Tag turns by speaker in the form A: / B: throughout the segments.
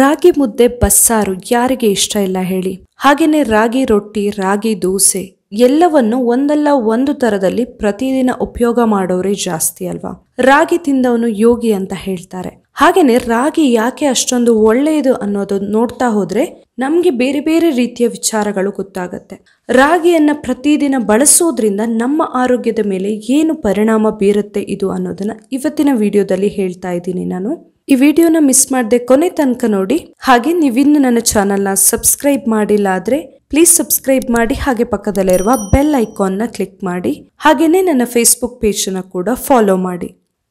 A: ರಾಗಿ ಮುದ್ದೆ ಬಸ್ಸಾರು ಯಾರಿಗೆ ಇಷ್ಟ ಇಲ್ಲ ಹೇಳಿ ಹಾಗೆಯೇ ರಾಗಿ ರೊಟ್ಟಿ ರಾಗಿ ದೋಸೆ ಎಲ್ಲವನ್ನು ಒಂದಲ್ಲ ಒಂದು ತರದಲ್ಲಿ ಪ್ರತಿದಿನ ಉಪಯೋಗ ಮಾಡೋರೇ ಜಾಸ್ತಿ ಅಲ್ವಾ ರಾಗಿ ತಿಂದವನು ಯೋಗಿ ಅಂತ ಹೇಳ್ತಾರೆ ಹಾಗೇನೆ ರಾಗಿ ಯಾಕೆ ಅಷ್ಟೊಂದು ಒಳ್ಳೆಯದು ಅನ್ನೋದು ನೋಡ್ತಾ ಹೋದ್ರೆ ನಮಗೆ ಬೇರೆ ಬೇರೆ ರೀತಿಯ ವಿಚಾರಗಳು ಗೊತ್ತಾಗುತ್ತೆ ರಾಗಿಯನ್ನ ಪ್ರತಿದಿನ ಬಳಸೋದ್ರಿಂದ ನಮ್ಮ ಆರೋಗ್ಯದ ಮೇಲೆ ಏನು ಪರಿಣಾಮ ಬೀರುತ್ತೆ ಇದು ಅನ್ನೋದನ್ನ ಇವತ್ತಿನ ವಿಡಿಯೋದಲ್ಲಿ ಹೇಳ್ತಾ ಇದ್ದೀನಿ ನಾನು ಈ ವಿಡಿಯೋನ ಮಿಸ್ ಮಾಡದೆ ಕೊನೆ ತನಕ ನೋಡಿ ಹಾಗೆ ನೀವಿನ್ನು ನನ್ನ ನ ಸಬ್ಸ್ಕ್ರೈಬ್ ಮಾಡಿಲ್ಲ ಆದ್ರೆ ಪ್ಲೀಸ್ ಸಬ್ಸ್ಕ್ರೈಬ್ ಮಾಡಿ ಹಾಗೆ ಪಕ್ಕದಲ್ಲಿರುವ ಬೆಲ್ ಐಕಾನ್ನ ಕ್ಲಿಕ್ ಮಾಡಿ ಹಾಗೆಯೇ ನನ್ನ ಫೇಸ್ಬುಕ್ ಪೇಜನ್ನು ಕೂಡ ಫಾಲೋ ಮಾಡಿ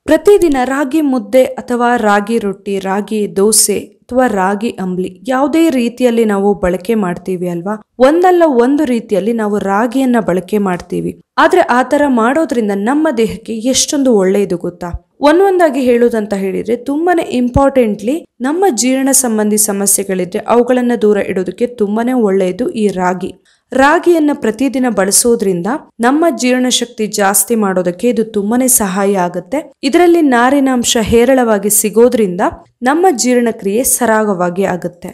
A: ಪ್ರತಿದಿನ ರಾಗಿ ಮುದ್ದೆ ಅಥವಾ ರಾಗಿ ರೊಟ್ಟಿ ರಾಗಿ ದೋಸೆ ಅಥವಾ ರಾಗಿ ಅಂಬ್ಲಿ ಯಾವುದೇ ರೀತಿಯಲ್ಲಿ ನಾವು ಬಳಕೆ ಮಾಡ್ತೀವಿ ಅಲ್ವಾ ಒಂದಲ್ಲ ಒಂದು ರೀತಿಯಲ್ಲಿ ನಾವು ರಾಗಿಯನ್ನ ಬಳಕೆ ಮಾಡ್ತೀವಿ ಆದರೆ ಆ ಥರ ಮಾಡೋದ್ರಿಂದ ನಮ್ಮ ದೇಹಕ್ಕೆ ಎಷ್ಟೊಂದು ಒಳ್ಳೆಯದು ಗೊತ್ತಾ ಒಂದೊಂದಾಗಿ ಹೇಳೋದಂತ ಹೇಳಿದರೆ ತುಂಬಾ ಇಂಪಾರ್ಟೆಂಟ್ಲಿ ನಮ್ಮ ಜೀರ್ಣ ಸಂಬಂಧಿ ಸಮಸ್ಯೆಗಳಿದ್ರೆ ಅವುಗಳನ್ನು ದೂರ ಇಡೋದಕ್ಕೆ ತುಂಬಾನೇ ಒಳ್ಳೆಯದು ಈ ರಾಗಿ ರಾಗಿಯನ್ನು ಪ್ರತಿದಿನ ಬಳಸೋದ್ರಿಂದ ನಮ್ಮ ಜೀರ್ಣಶಕ್ತಿ ಜಾಸ್ತಿ ಮಾಡೋದಕ್ಕೆ ಇದು ತುಂಬಾನೇ ಸಹಾಯ ಆಗುತ್ತೆ ಇದರಲ್ಲಿ ನಾರಿನಾಂಶ ಹೇರಳವಾಗಿ ಸಿಗೋದ್ರಿಂದ ನಮ್ಮ ಜೀರ್ಣಕ್ರಿಯೆ ಸರಾಗವಾಗಿ ಆಗುತ್ತೆ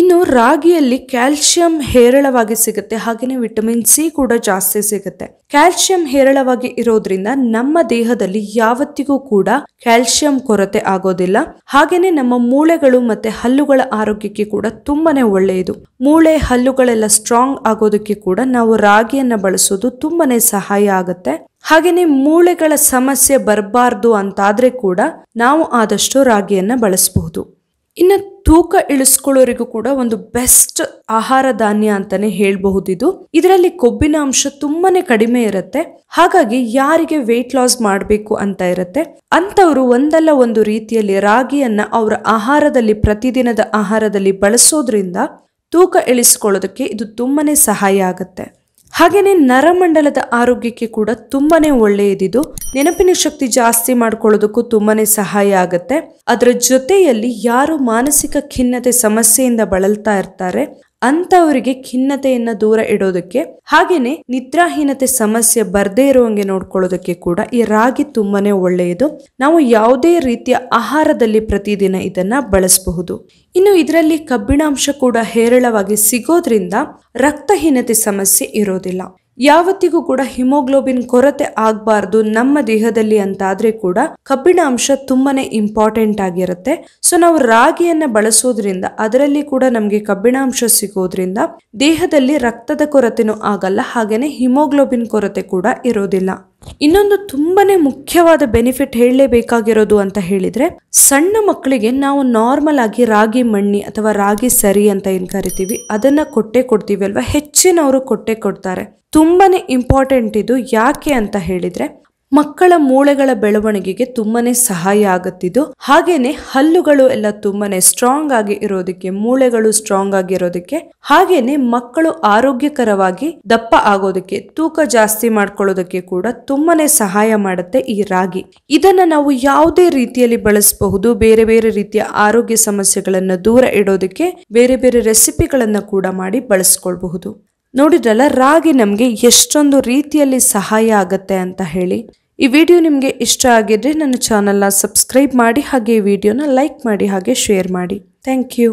A: ಇನ್ನು ರಾಗಿಯಲ್ಲಿ ಕ್ಯಾಲ್ಸಿಯಂ ಹೇರಳವಾಗಿ ಸಿಗುತ್ತೆ ಹಾಗೆಯೇ ವಿಟಮಿನ್ ಸಿ ಕೂಡ ಜಾಸ್ತಿ ಸಿಗುತ್ತೆ ಕ್ಯಾಲ್ಸಿಯಂ ಹೇರಳವಾಗಿ ಇರೋದ್ರಿಂದ ನಮ್ಮ ದೇಹದಲ್ಲಿ ಯಾವತ್ತಿಗೂ ಕೂಡ ಕ್ಯಾಲ್ಸಿಯಂ ಕೊರತೆ ಆಗೋದಿಲ್ಲ ಹಾಗೇನೆ ನಮ್ಮ ಮೂಳೆಗಳು ಮತ್ತೆ ಹಲ್ಲುಗಳ ಆರೋಗ್ಯಕ್ಕೆ ಕೂಡ ತುಂಬಾನೇ ಒಳ್ಳೆಯದು ಮೂಳೆ ಹಲ್ಲುಗಳೆಲ್ಲ ಸ್ಟ್ರಾಂಗ್ ಆಗೋದಕ್ಕೆ ಕೂಡ ನಾವು ರಾಗಿಯನ್ನ ಬಳಸೋದು ತುಂಬಾನೇ ಸಹಾಯ ಆಗುತ್ತೆ ಹಾಗೆಯೇ ಮೂಳೆಗಳ ಸಮಸ್ಯೆ ಬರಬಾರ್ದು ಅಂತಾದ್ರೆ ಕೂಡ ನಾವು ಆದಷ್ಟು ರಾಗಿಯನ್ನ ಬಳಸಬಹುದು ಇನ್ನು ತೂಕ ಇಳಿಸ್ಕೊಳ್ಳೋರಿಗೂ ಕೂಡ ಒಂದು ಬೆಸ್ಟ್ ಆಹಾರ ಧಾನ್ಯ ಅಂತಾನೆ ಹೇಳಬಹುದಿದು ಇದರಲ್ಲಿ ಕೊಬ್ಬಿನ ಅಂಶ ತುಂಬಾನೇ ಕಡಿಮೆ ಇರುತ್ತೆ ಹಾಗಾಗಿ ಯಾರಿಗೆ ವೆಯ್ಟ್ ಲಾಸ್ ಮಾಡಬೇಕು ಅಂತ ಇರುತ್ತೆ ಅಂತವರು ಒಂದಲ್ಲ ಒಂದು ರೀತಿಯಲ್ಲಿ ರಾಗಿಯನ್ನ ಅವರ ಆಹಾರದಲ್ಲಿ ಪ್ರತಿದಿನದ ಆಹಾರದಲ್ಲಿ ಬಳಸೋದ್ರಿಂದ ತೂಕ ಇಳಿಸ್ಕೊಳ್ಳೋದಕ್ಕೆ ಇದು ತುಂಬಾನೇ ಸಹಾಯ ಆಗುತ್ತೆ ಹಾಗೇನೆ ನರಮಂಡಲದ ಆರೋಗ್ಯಕ್ಕೆ ಕೂಡ ತುಂಬಾನೇ ಒಳ್ಳೆಯದಿದು ನೆನಪಿನ ಶಕ್ತಿ ಜಾಸ್ತಿ ಮಾಡ್ಕೊಳ್ಳೋದಕ್ಕೂ ತುಂಬಾನೇ ಸಹಾಯ ಆಗುತ್ತೆ ಅದರ ಜೊತೆಯಲ್ಲಿ ಯಾರು ಮಾನಸಿಕ ಖಿನ್ನತೆ ಸಮಸ್ಯೆಯಿಂದ ಬಳಲ್ತಾ ಇರ್ತಾರೆ ಅಂಥವರಿಗೆ ಖಿನ್ನತೆಯನ್ನ ದೂರ ಇಡೋದಕ್ಕೆ ಹಾಗೇನೆ ನಿದ್ರಾಹೀನತೆ ಸಮಸ್ಯೆ ಬರದೇ ಇರೋಂಗೆ ನೋಡ್ಕೊಳ್ಳೋದಕ್ಕೆ ಕೂಡ ಈ ರಾಗಿ ತುಂಬಾನೇ ಒಳ್ಳೆಯದು ನಾವು ಯಾವುದೇ ರೀತಿಯ ಆಹಾರದಲ್ಲಿ ಪ್ರತಿದಿನ ಇದನ್ನ ಬಳಸಬಹುದು ಇನ್ನು ಇದರಲ್ಲಿ ಕಬ್ಬಿಣಾಂಶ ಕೂಡ ಹೇರಳವಾಗಿ ಸಿಗೋದ್ರಿಂದ ರಕ್ತಹೀನತೆ ಸಮಸ್ಯೆ ಇರೋದಿಲ್ಲ ಯಾವತ್ತಿಗೂ ಕೂಡ ಹಿಮೋಗ್ಲೋಬಿನ್ ಕೊರತೆ ಆಗಬಾರ್ದು ನಮ್ಮ ದೇಹದಲ್ಲಿ ಅಂತಾದರೆ ಕೂಡ ಕಬ್ಬಿಣ ಅಂಶ ತುಂಬಾನೇ ಇಂಪಾರ್ಟೆಂಟ್ ಆಗಿರುತ್ತೆ ಸೊ ನಾವು ರಾಗಿಯನ್ನು ಬಳಸೋದ್ರಿಂದ ಅದರಲ್ಲಿ ಕೂಡ ನಮಗೆ ಕಬ್ಬಿಣಾಂಶ ಸಿಗೋದ್ರಿಂದ ದೇಹದಲ್ಲಿ ರಕ್ತದ ಕೊರತೆನೂ ಆಗಲ್ಲ ಹಾಗೇನೆ ಹಿಮೋಗ್ಲೋಬಿನ್ ಕೊರತೆ ಕೂಡ ಇರೋದಿಲ್ಲ ಇನ್ನೊಂದು ತುಂಬಾನೇ ಮುಖ್ಯವಾದ ಬೆನಿಫಿಟ್ ಹೇಳಲೇಬೇಕಾಗಿರೋದು ಅಂತ ಹೇಳಿದ್ರೆ ಸಣ್ಣ ಮಕ್ಕಳಿಗೆ ನಾವು ನಾರ್ಮಲ್ ಆಗಿ ರಾಗಿ ಮಣ್ಣಿ ಅಥವಾ ರಾಗಿ ಸರಿ ಅಂತ ಏನು ಕರಿತೀವಿ ಅದನ್ನ ಕೊಟ್ಟೆ ಕೊಡ್ತೀವಿ ಅಲ್ವಾ ಹೆಚ್ಚಿನವರು ಕೊಟ್ಟೆ ಕೊಡ್ತಾರೆ ತುಂಬಾನೇ ಇಂಪಾರ್ಟೆಂಟ್ ಇದು ಯಾಕೆ ಅಂತ ಹೇಳಿದ್ರೆ ಮಕ್ಕಳ ಮೂಳೆಗಳ ಬೆಳವಣಿಗೆಗೆ ತುಂಬಾನೇ ಸಹಾಯ ಆಗುತ್ತಿದ್ದು ಹಾಗೇನೆ ಹಲ್ಲುಗಳು ಎಲ್ಲ ತುಂಬಾನೇ ಸ್ಟ್ರಾಂಗ್ ಆಗಿ ಇರೋದಕ್ಕೆ ಮೂಳೆಗಳು ಸ್ಟ್ರಾಂಗ್ ಆಗಿರೋದಕ್ಕೆ ಹಾಗೇನೆ ಮಕ್ಕಳು ಆರೋಗ್ಯಕರವಾಗಿ ದಪ್ಪ ಆಗೋದಕ್ಕೆ ತೂಕ ಜಾಸ್ತಿ ಮಾಡ್ಕೊಳ್ಳೋದಕ್ಕೆ ಕೂಡ ತುಂಬಾನೇ ಸಹಾಯ ಮಾಡುತ್ತೆ ಈ ರಾಗಿ ಇದನ್ನ ನಾವು ಯಾವುದೇ ರೀತಿಯಲ್ಲಿ ಬಳಸಬಹುದು ಬೇರೆ ಬೇರೆ ರೀತಿಯ ಆರೋಗ್ಯ ಸಮಸ್ಯೆಗಳನ್ನ ದೂರ ಇಡೋದಕ್ಕೆ ಬೇರೆ ಬೇರೆ ರೆಸಿಪಿಗಳನ್ನ ಕೂಡ ಮಾಡಿ ಬಳಸ್ಕೊಳ್ಬಹುದು ನೋಡಿದ್ರಲ್ಲ ರಾಗಿ ನಮಗೆ ಎಷ್ಟೊಂದು ರೀತಿಯಲ್ಲಿ ಸಹಾಯ ಆಗುತ್ತೆ ಅಂತ ಹೇಳಿ ಈ ವಿಡಿಯೋ ನಿಮಗೆ ಇಷ್ಟ ಆಗಿದ್ರೆ ನನ್ನ ಚಾನಲ್ನ ಸಬ್ಸ್ಕ್ರೈಬ್ ಮಾಡಿ ಹಾಗೆ ಈ ವಿಡಿಯೋನ ಲೈಕ್ ಮಾಡಿ ಹಾಗೆ ಶೇರ್ ಮಾಡಿ ಥ್ಯಾಂಕ್ ಯು